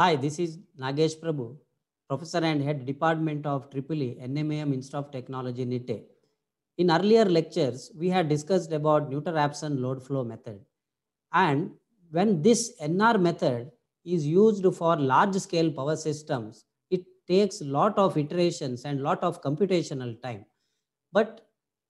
Hi, this is Nagesh Prabhu, professor and head department of EEE NMAM Institute of Technology, NITE. In earlier lectures, we had discussed about Newton-Raphson load flow method. And when this NR method is used for large scale power systems, it takes lot of iterations and lot of computational time. But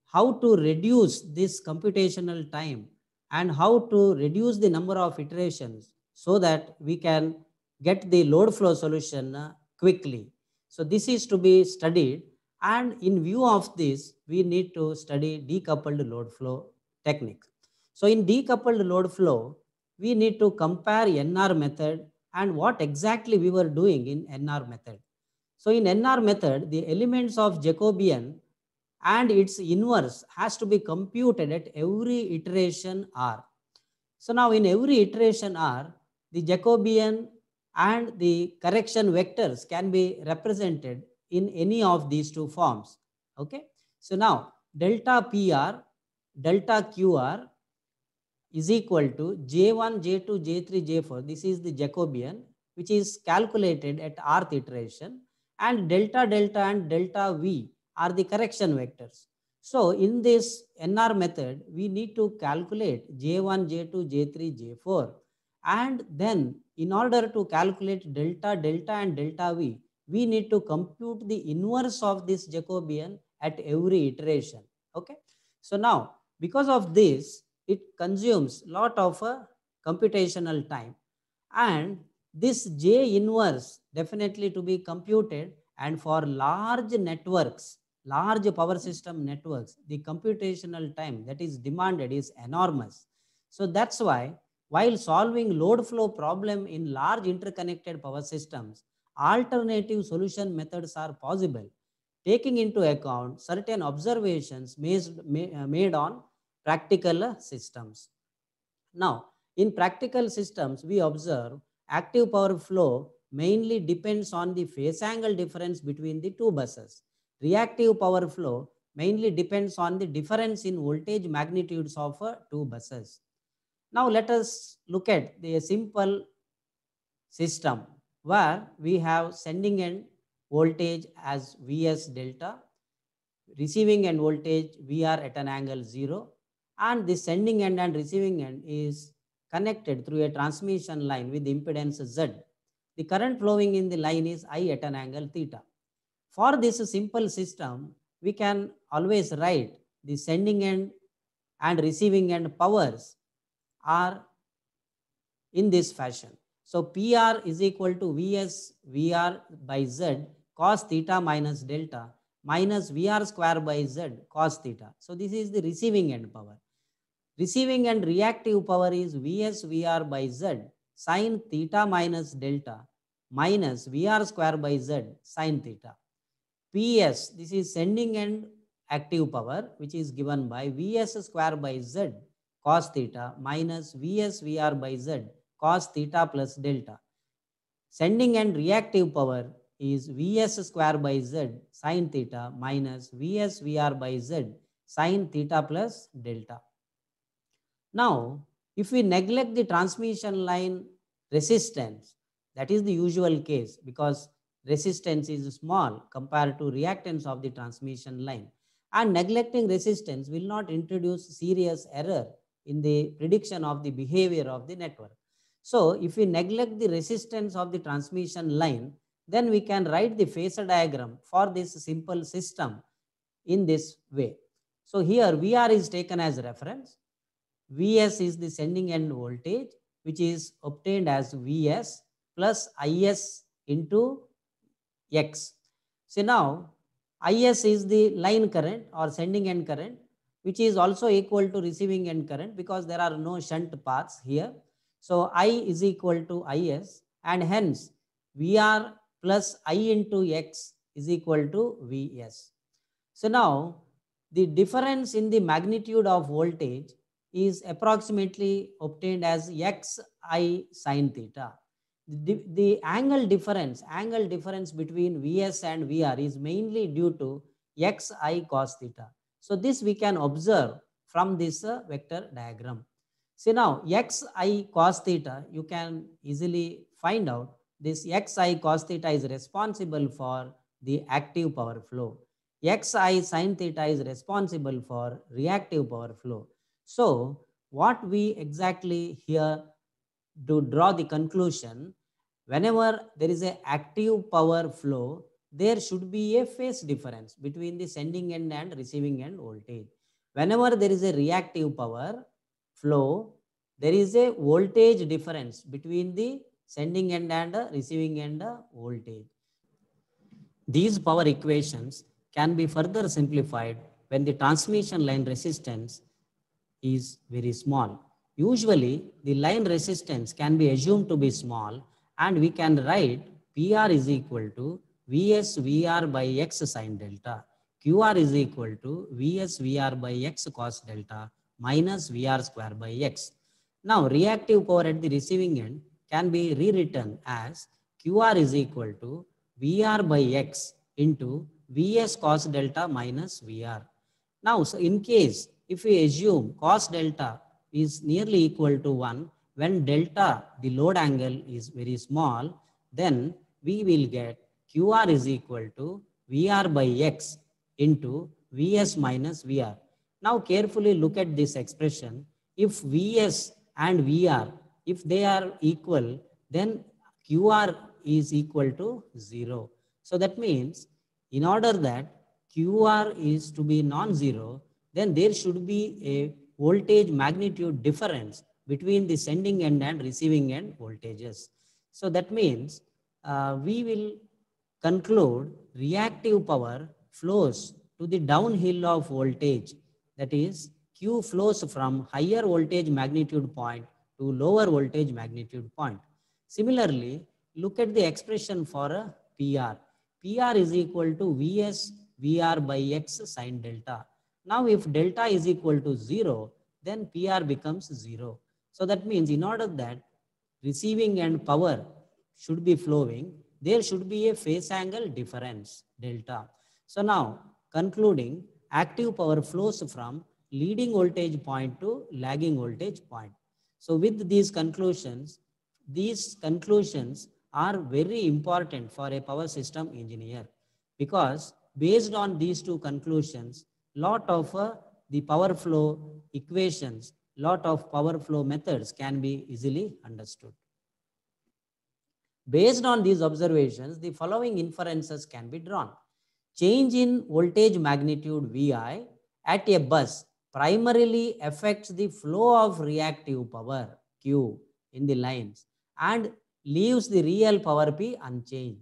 how to reduce this computational time and how to reduce the number of iterations so that we can get the load flow solution uh, quickly. So this is to be studied. And in view of this, we need to study decoupled load flow technique. So in decoupled load flow, we need to compare NR method and what exactly we were doing in NR method. So in NR method, the elements of Jacobian and its inverse has to be computed at every iteration R. So now in every iteration R, the Jacobian and the correction vectors can be represented in any of these two forms. Okay. So now delta PR, delta QR is equal to J1, J2, J3, J4. This is the Jacobian which is calculated at rth iteration and delta delta and delta V are the correction vectors. So in this NR method, we need to calculate J1, J2, J3, J4 and then in order to calculate delta, delta and delta V, we need to compute the inverse of this Jacobian at every iteration. Okay. So now, because of this, it consumes lot of uh, computational time. And this J inverse definitely to be computed and for large networks, large power system networks, the computational time that is demanded is enormous. So that's why while solving load flow problem in large interconnected power systems, alternative solution methods are possible, taking into account certain observations uh, made on practical systems. Now, in practical systems, we observe active power flow mainly depends on the phase angle difference between the two buses. Reactive power flow mainly depends on the difference in voltage magnitudes of uh, two buses. Now let us look at the simple system where we have sending end voltage as Vs delta, receiving end voltage Vr at an angle 0 and the sending end and receiving end is connected through a transmission line with impedance Z. The current flowing in the line is I at an angle theta. For this simple system, we can always write the sending end and receiving end powers are in this fashion. So PR is equal to Vs VR by Z cos theta minus delta minus VR square by Z cos theta. So this is the receiving end power. Receiving and reactive power is Vs VR by Z sine theta minus delta minus VR square by Z sine theta. PS, this is sending end active power which is given by Vs square by Z cos theta minus Vr by Z cos theta plus delta. Sending and reactive power is Vs square by Z sine theta minus Vr by Z sine theta plus delta. Now, if we neglect the transmission line resistance, that is the usual case because resistance is small compared to reactance of the transmission line and neglecting resistance will not introduce serious error in the prediction of the behavior of the network. So if we neglect the resistance of the transmission line, then we can write the phasor diagram for this simple system in this way. So here VR is taken as reference. VS is the sending end voltage, which is obtained as VS plus IS into X. So now IS is the line current or sending end current which is also equal to receiving end current because there are no shunt paths here. So I is equal to Is and hence VR plus I into X is equal to Vs. So now the difference in the magnitude of voltage is approximately obtained as xi sine theta. The, the, angle difference, angle difference between Vs and Vr is mainly due to xi cos theta. So this we can observe from this uh, vector diagram. See now xi cos theta, you can easily find out this xi cos theta is responsible for the active power flow. xi sin theta is responsible for reactive power flow. So what we exactly here to draw the conclusion, whenever there is a active power flow, there should be a phase difference between the sending end and receiving end voltage. Whenever there is a reactive power flow, there is a voltage difference between the sending end and receiving end voltage. These power equations can be further simplified when the transmission line resistance is very small. Usually, the line resistance can be assumed to be small and we can write PR is equal to Vs Vr by x sine delta. QR is equal to Vs Vr by x cos delta minus Vr square by x. Now reactive power at the receiving end can be rewritten as QR is equal to Vr by x into Vs cos delta minus Vr. Now, so in case if we assume cos delta is nearly equal to 1, when delta, the load angle is very small, then we will get QR is equal to VR by X into Vs minus VR. Now carefully look at this expression. If Vs and VR, if they are equal, then QR is equal to zero. So that means in order that QR is to be non-zero, then there should be a voltage magnitude difference between the sending end and receiving end voltages. So that means uh, we will conclude reactive power flows to the downhill of voltage. That is, Q flows from higher voltage magnitude point to lower voltage magnitude point. Similarly, look at the expression for a PR. PR is equal to Vs VR by X sine delta. Now, if delta is equal to 0, then PR becomes 0. So that means in order that receiving end power should be flowing there should be a phase angle difference, delta. So now, concluding, active power flows from leading voltage point to lagging voltage point. So with these conclusions, these conclusions are very important for a power system engineer because based on these two conclusions, lot of uh, the power flow equations, lot of power flow methods can be easily understood. Based on these observations, the following inferences can be drawn. Change in voltage magnitude Vi at a bus primarily affects the flow of reactive power Q in the lines and leaves the real power P unchanged.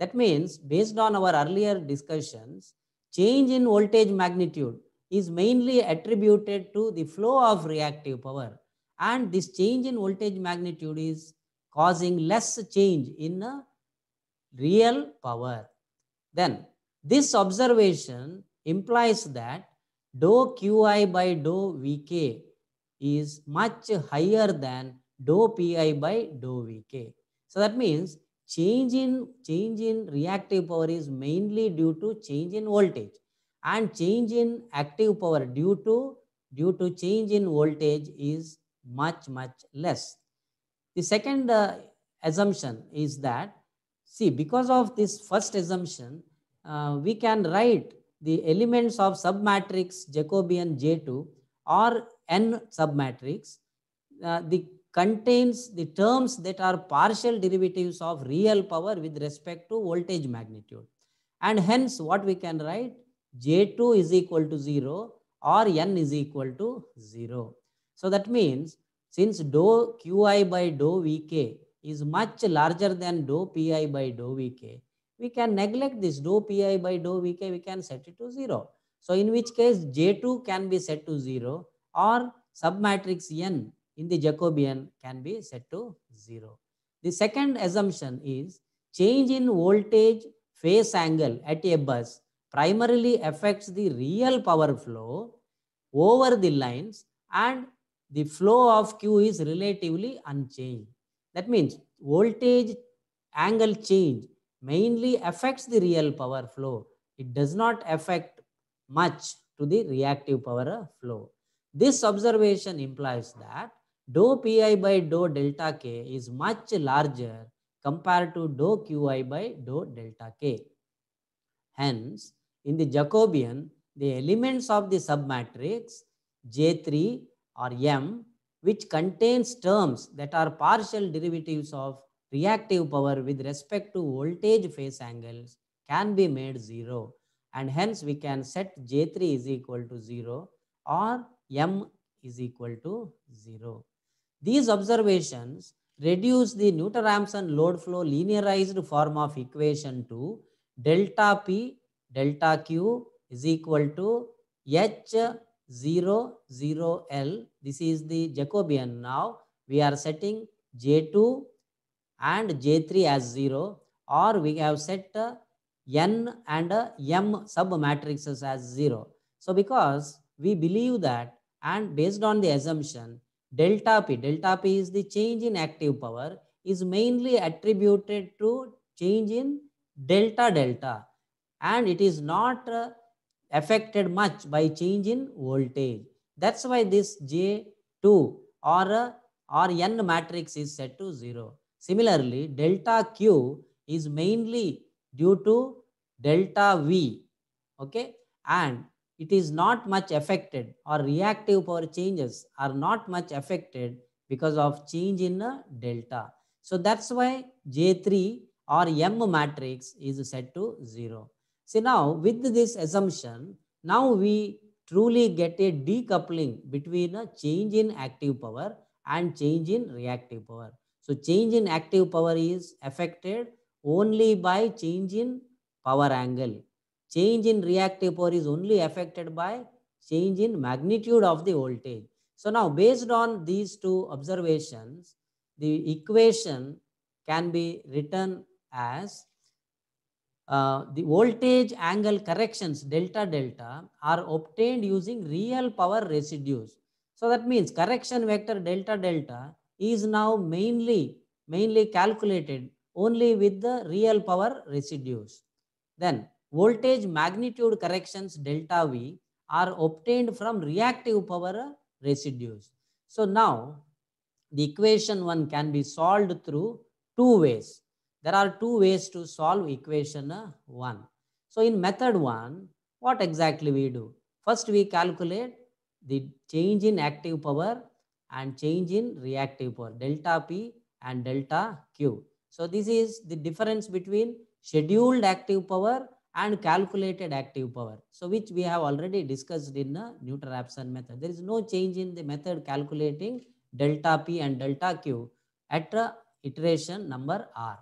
That means based on our earlier discussions, change in voltage magnitude is mainly attributed to the flow of reactive power and this change in voltage magnitude is causing less change in real power. Then this observation implies that dou qi by dou vk is much higher than dou pi by dou vk. So that means change in change in reactive power is mainly due to change in voltage and change in active power due to due to change in voltage is much much less. The second uh, assumption is that, see, because of this first assumption, uh, we can write the elements of submatrix Jacobian J2 or N submatrix. Uh, the contains the terms that are partial derivatives of real power with respect to voltage magnitude. And hence what we can write J2 is equal to 0 or N is equal to 0. So that means since dou qi by dou vk is much larger than dou pi by dou vk, we can neglect this dou pi by dou vk, we can set it to 0. So in which case J2 can be set to 0 or submatrix n in the Jacobian can be set to 0. The second assumption is change in voltage phase angle at a bus primarily affects the real power flow over the lines and the flow of Q is relatively unchanged. That means voltage angle change mainly affects the real power flow. It does not affect much to the reactive power flow. This observation implies that dou Pi by dou delta K is much larger compared to dou Qi by dou delta K. Hence, in the Jacobian, the elements of the submatrix J3 or M which contains terms that are partial derivatives of reactive power with respect to voltage phase angles can be made 0 and hence we can set J3 is equal to 0 or M is equal to 0. These observations reduce the Newton-Ramson load flow linearized form of equation to delta P delta Q is equal to H 0, 0, L. This is the Jacobian. Now we are setting J2 and J3 as 0 or we have set N and M sub matrices as 0. So because we believe that and based on the assumption delta P, delta P is the change in active power is mainly attributed to change in delta delta and it is not uh, affected much by change in voltage. That's why this J2 or, or N matrix is set to 0. Similarly, delta Q is mainly due to delta V, okay? And it is not much affected or reactive power changes are not much affected because of change in delta. So that's why J3 or M matrix is set to 0. See now with this assumption, now we truly get a decoupling between a change in active power and change in reactive power. So change in active power is affected only by change in power angle. Change in reactive power is only affected by change in magnitude of the voltage. So now based on these two observations, the equation can be written as uh, the voltage angle corrections delta delta are obtained using real power residues. So that means correction vector delta delta is now mainly mainly calculated only with the real power residues. Then voltage magnitude corrections delta V are obtained from reactive power residues. So now the equation one can be solved through two ways. There are two ways to solve equation uh, 1. So in method 1, what exactly we do? First we calculate the change in active power and change in reactive power, delta P and delta Q. So this is the difference between scheduled active power and calculated active power. So which we have already discussed in the uh, Newton-Raphson method. There is no change in the method calculating delta P and delta Q at uh, iteration number R.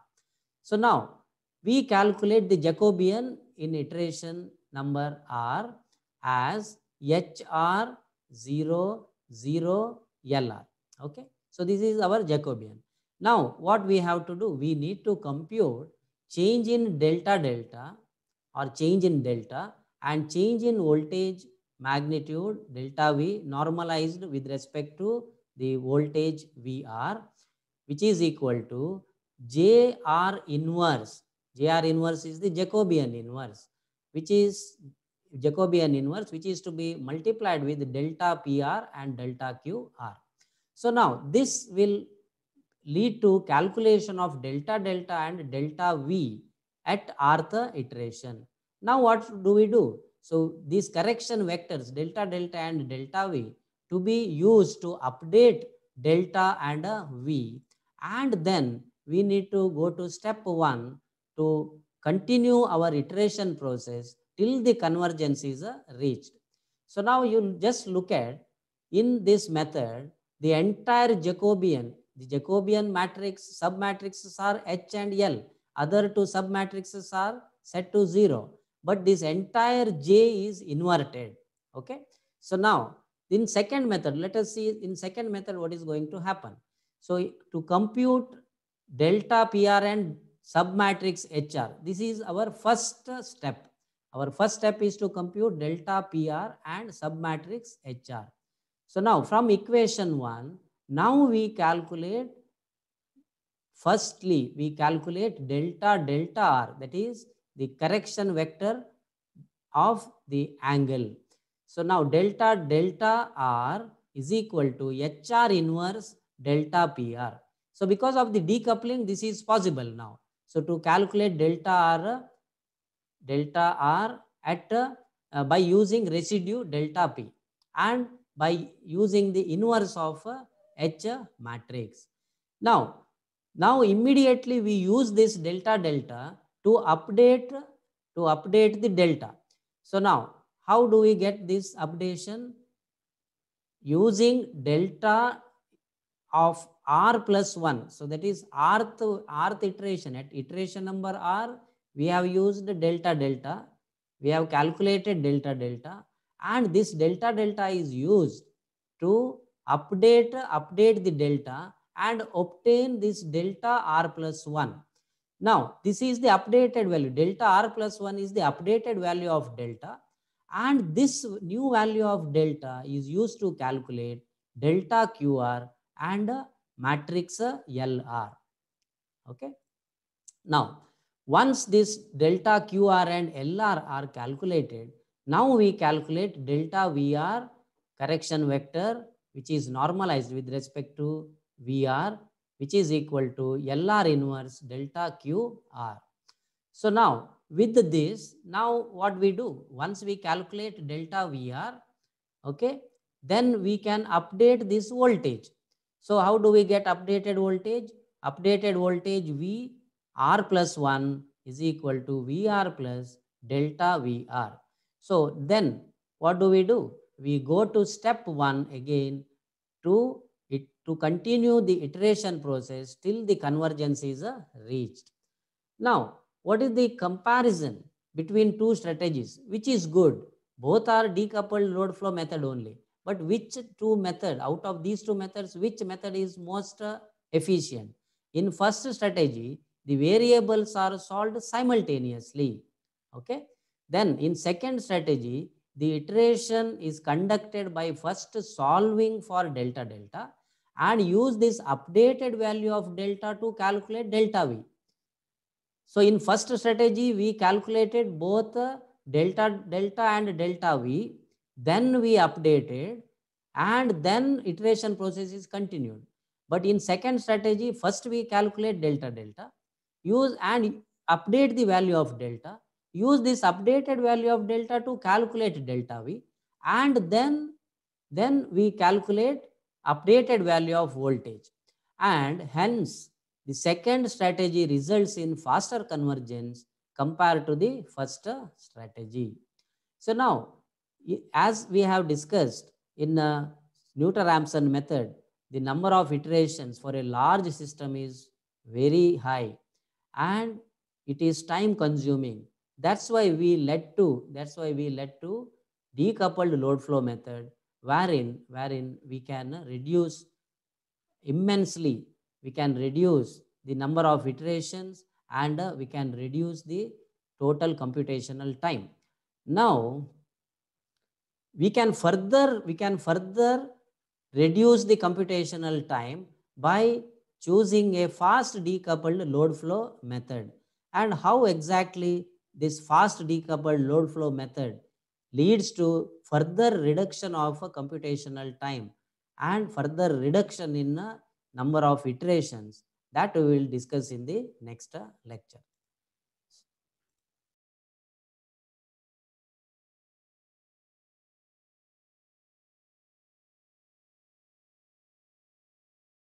So now we calculate the Jacobian in iteration number R as HR 0, 0, LR. Okay. So this is our Jacobian. Now what we have to do? We need to compute change in delta delta or change in delta and change in voltage magnitude delta V normalized with respect to the voltage VR which is equal to JR inverse. JR inverse is the Jacobian inverse, which is Jacobian inverse, which is to be multiplied with delta PR and delta QR. So now this will lead to calculation of delta delta and delta V at rth iteration. Now what do we do? So these correction vectors delta delta and delta V to be used to update delta and V and then we need to go to step one to continue our iteration process till the convergence is uh, reached. So now you just look at in this method, the entire Jacobian, the Jacobian matrix, submatrices are H and L. Other two submatrices are set to zero, but this entire J is inverted. Okay. So now in second method, let us see in second method what is going to happen. So to compute delta PR and submatrix HR. This is our first step. Our first step is to compute delta PR and submatrix HR. So now from equation 1, now we calculate, firstly we calculate delta delta R that is the correction vector of the angle. So now delta delta R is equal to HR inverse delta PR. So because of the decoupling, this is possible now. So to calculate delta R, delta R at uh, by using residue delta P and by using the inverse of uh, H matrix. Now, now immediately we use this delta delta to update to update the delta. So now how do we get this updation? Using delta of r plus 1. So that is rth, rth iteration. At iteration number r, we have used delta delta. We have calculated delta delta. And this delta delta is used to update, update the delta and obtain this delta r plus 1. Now, this is the updated value. Delta r plus 1 is the updated value of delta. And this new value of delta is used to calculate delta qr and matrix LR. Okay. Now, once this delta QR and LR are calculated, now we calculate delta VR correction vector, which is normalized with respect to VR, which is equal to LR inverse delta QR. So now with this, now what we do? Once we calculate delta VR, okay, then we can update this voltage. So how do we get updated voltage? Updated voltage V R plus 1 is equal to VR plus delta VR. So then what do we do? We go to step 1 again to it to continue the iteration process till the convergence is uh, reached. Now, what is the comparison between two strategies? Which is good? Both are decoupled load flow method only but which two method out of these two methods, which method is most efficient? In first strategy, the variables are solved simultaneously. Okay. Then in second strategy, the iteration is conducted by first solving for delta delta and use this updated value of delta to calculate delta V. So in first strategy, we calculated both delta delta and delta V then we updated, and then iteration process is continued. But in second strategy, first we calculate delta delta, use and update the value of delta, use this updated value of delta to calculate delta V, and then, then we calculate updated value of voltage. And hence, the second strategy results in faster convergence compared to the first strategy. So now, as we have discussed in the Newton-Ramson method, the number of iterations for a large system is very high and it is time consuming. That's why we led to, that's why we led to decoupled load flow method wherein, wherein we can reduce immensely, we can reduce the number of iterations and we can reduce the total computational time. Now, we can further we can further reduce the computational time by choosing a fast decoupled load flow method and how exactly this fast decoupled load flow method leads to further reduction of a computational time and further reduction in a uh, number of iterations that we will discuss in the next uh, lecture.